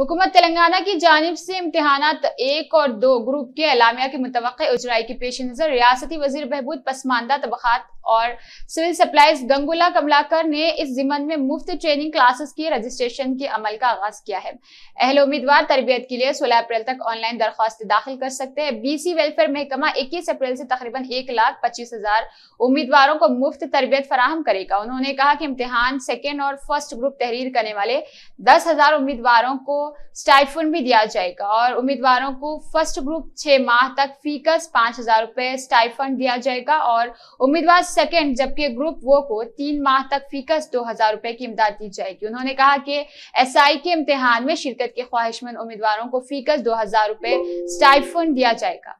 हुकूमत तेलंगाना की जानब से इम्तहान एक और दो ग्रुप के अलामिया के मुतव उजराई के पेश नज़र रियाती वजीर बहबूद पसमानदा तबकात और सिविल सप्लाईज गंगुला कमलाकर ने इस जिम्मन में मुफ्त ट्रेनिंग क्लासेस की रजिस्ट्रेशन के अमल का आगाज किया है अहल उम्मीदवार तरबियत के लिए सोलह अप्रैल तक ऑनलाइन दरख्वास्त दाखिल कर सकते हैं बीसी वेलफेयर महकमा इक्कीस अप्रैल से तकरीबन एक लाख पच्चीस हजार उम्मीदवारों को मुफ्त तरबियत फराहम करेगा उन्होंने कहा कि इम्तिहान सेकेंड और फर्स्ट ग्रुप तहरीर करने वाले दस हजार उम्मीदवारों को स्टाइफन भी दिया जाएगा और उम्मीदवारों को फर्स्ट ग्रुप छह माह तक फीकस पांच हजार रुपए स्टाइफन दिया जाएगा और उम्मीदवार सेकेंड जबकि ग्रुप वो को तीन माह तक फीकस दो हजार रुपए की इमदाद दी जाएगी उन्होंने कहा कि एस आई के इम्तिहान में शिरकत के ख्वाहिशमंद उम्मीदवारों को फीकस दो हजार रुपए स्टाइफन दिया जाएगा